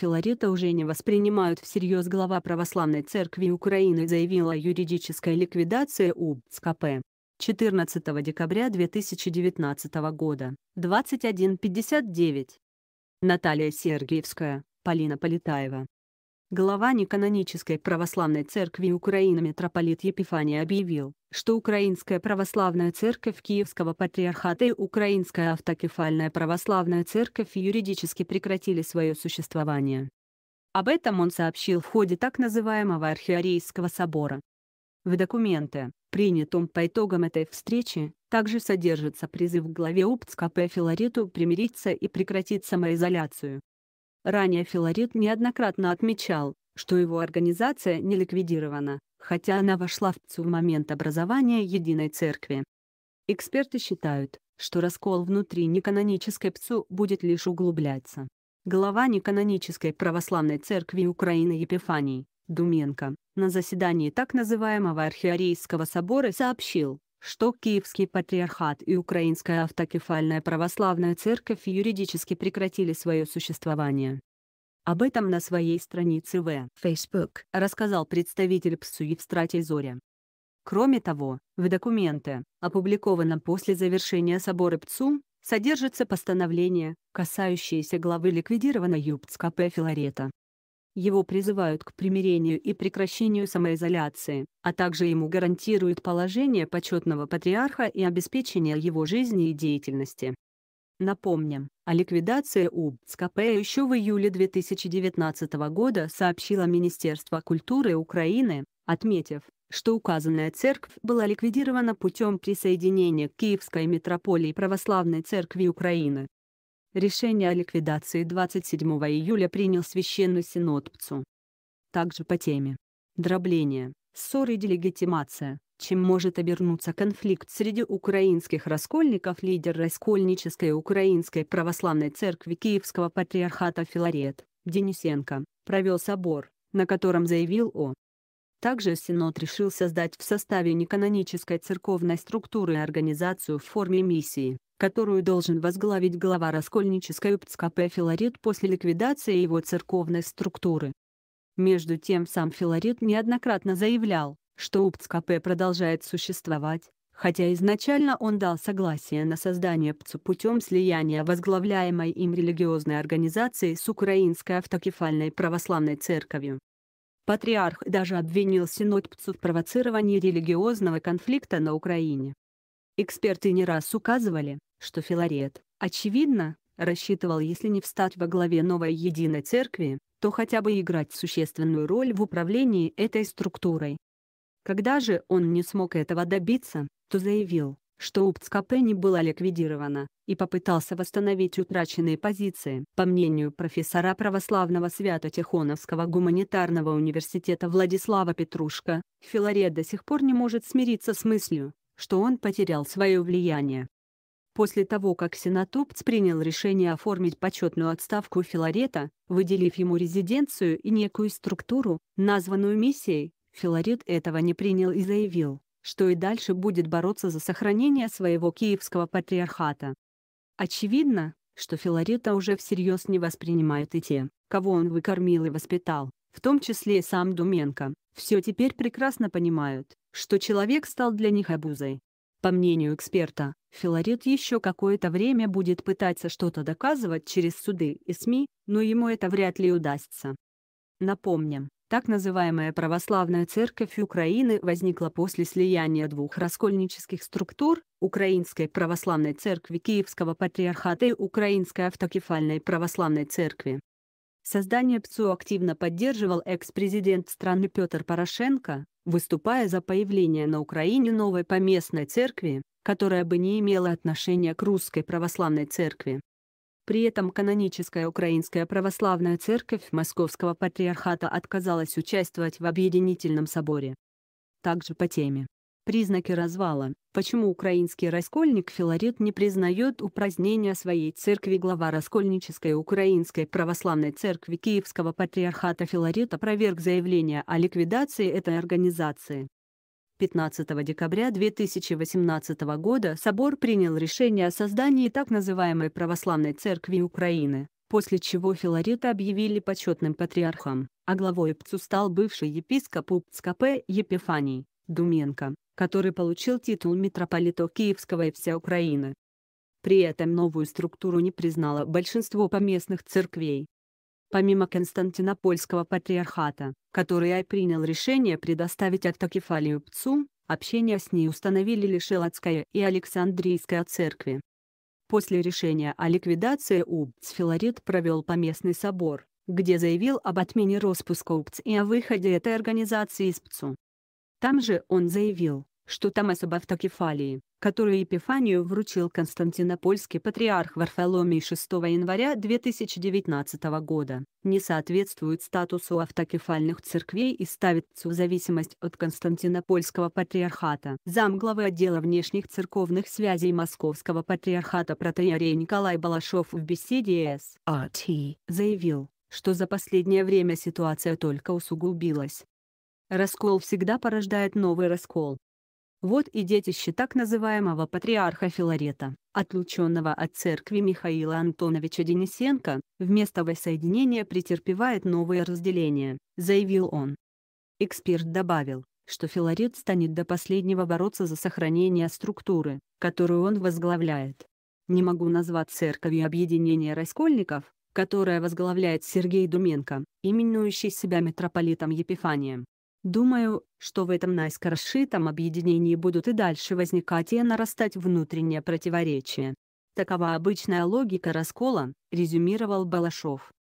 Филарета уже не воспринимают всерьез глава православной церкви Украины заявила о юридической ликвидации УБЦКП. 14 декабря 2019 года, 21.59. Наталья Сергеевская, Полина Полетаева. Глава неканонической православной церкви Украины митрополит Епифаний объявил, что Украинская православная церковь Киевского патриархата и Украинская автокефальная православная церковь юридически прекратили свое существование. Об этом он сообщил в ходе так называемого Архиарейского собора. В документе, принятом по итогам этой встречи, также содержится призыв к главе УПЦКП Филарету примириться и прекратить самоизоляцию. Ранее Филарет неоднократно отмечал, что его организация не ликвидирована, хотя она вошла в ЦУ в момент образования Единой Церкви. Эксперты считают, что раскол внутри неканонической ПЦУ будет лишь углубляться. Глава неканонической православной церкви Украины Епифаний Думенко на заседании так называемого Архиарейского собора сообщил, что Киевский патриархат и Украинская автокефальная православная церковь юридически прекратили свое существование. Об этом на своей странице в Facebook рассказал представитель ПСУ Евстратий Зоря. Кроме того, в документе, опубликованном после завершения собора ПЦУ, содержится постановление, касающееся главы ликвидированной ЮПЦКП Филарета, его призывают к примирению и прекращению самоизоляции, а также ему гарантируют положение почетного патриарха и обеспечение его жизни и деятельности. Напомним, о ликвидации УБЦКП еще в июле 2019 года сообщило Министерство культуры Украины, отметив, что указанная церковь была ликвидирована путем присоединения к Киевской митрополии Православной Церкви Украины. Решение о ликвидации 27 июля принял Священный Синод ПЦУ. Также по теме «Дробление, ссоры и делегитимация», чем может обернуться конфликт среди украинских раскольников лидер раскольнической Украинской Православной Церкви Киевского Патриархата Филарет, Денисенко, провел собор, на котором заявил о также Синод решил создать в составе неканонической церковной структуры организацию в форме миссии, которую должен возглавить глава раскольнической епископе Филарет после ликвидации его церковной структуры. Между тем сам Филарет неоднократно заявлял, что УПЦКП продолжает существовать, хотя изначально он дал согласие на создание ПЦУ путем слияния возглавляемой им религиозной организации с Украинской автокефальной православной церковью. Патриарх даже обвинил Синод в провоцировании религиозного конфликта на Украине. Эксперты не раз указывали, что Филарет, очевидно, рассчитывал если не встать во главе новой единой церкви, то хотя бы играть существенную роль в управлении этой структурой. Когда же он не смог этого добиться, то заявил, что УПЦКП не была ликвидирована, и попытался восстановить утраченные позиции. По мнению профессора православного Свято-Тихоновского гуманитарного университета Владислава Петрушка, Филарет до сих пор не может смириться с мыслью, что он потерял свое влияние. После того, как сенат Упц принял решение оформить почетную отставку Филарета, выделив ему резиденцию и некую структуру, названную миссией, Филарет этого не принял и заявил, что и дальше будет бороться за сохранение своего киевского патриархата. Очевидно, что Филарета уже всерьез не воспринимают и те, кого он выкормил и воспитал, в том числе и сам Думенко, все теперь прекрасно понимают, что человек стал для них обузой. По мнению эксперта, Филарет еще какое-то время будет пытаться что-то доказывать через суды и СМИ, но ему это вряд ли удастся. Напомним, так называемая православная церковь Украины возникла после слияния двух раскольнических структур – Украинской православной церкви Киевского патриархата и Украинской автокефальной православной церкви. Создание ПЦУ активно поддерживал экс-президент страны Петр Порошенко, выступая за появление на Украине новой поместной церкви, которая бы не имела отношения к русской православной церкви. При этом каноническая Украинская Православная Церковь Московского Патриархата отказалась участвовать в Объединительном соборе. Также по теме. Признаки развала. Почему украинский раскольник Филарет не признает упразднения своей церкви глава раскольнической Украинской Православной Церкви Киевского Патриархата Филарет опроверг заявление о ликвидации этой организации. 15 декабря 2018 года Собор принял решение о создании так называемой Православной Церкви Украины, после чего Филарета объявили почетным патриархом, а главой ПЦУ стал бывший епископ УПЦКП Епифаний Думенко, который получил титул митрополита Киевского и вся Украины. При этом новую структуру не признало большинство поместных церквей, помимо Константинопольского патриархата, который и принял решение предоставить автокефалию ПЦУ, общение с ней установили лишь Элладская и Александрийская церкви. После решения о ликвидации УПЦ Филарет провел поместный собор, где заявил об отмене распуска УПЦ и о выходе этой организации из ПЦУ. Там же он заявил, что там об автокефалии, которую Епифанию вручил константинопольский патриарх Варфоломий 6 января 2019 года, не соответствует статусу автокефальных церквей и ставит в зависимость от константинопольского патриархата. Замглавы отдела внешних церковных связей Московского патриархата протеерей Николай Балашов в беседе с АТ заявил, что за последнее время ситуация только усугубилась. Раскол всегда порождает новый раскол, вот и детище так называемого патриарха Филарета, отлученного от церкви Михаила Антоновича Денисенко, вместо воссоединения претерпевает новое разделение, заявил он. Эксперт добавил, что Филарет станет до последнего бороться за сохранение структуры, которую он возглавляет. Не могу назвать церковью объединения раскольников, которая возглавляет Сергей Думенко, именующий себя митрополитом Епифанием, Думаю, что в этом наискоршитом объединении будут и дальше возникать и нарастать внутренние противоречия. Такова обычная логика раскола, резюмировал Балашов.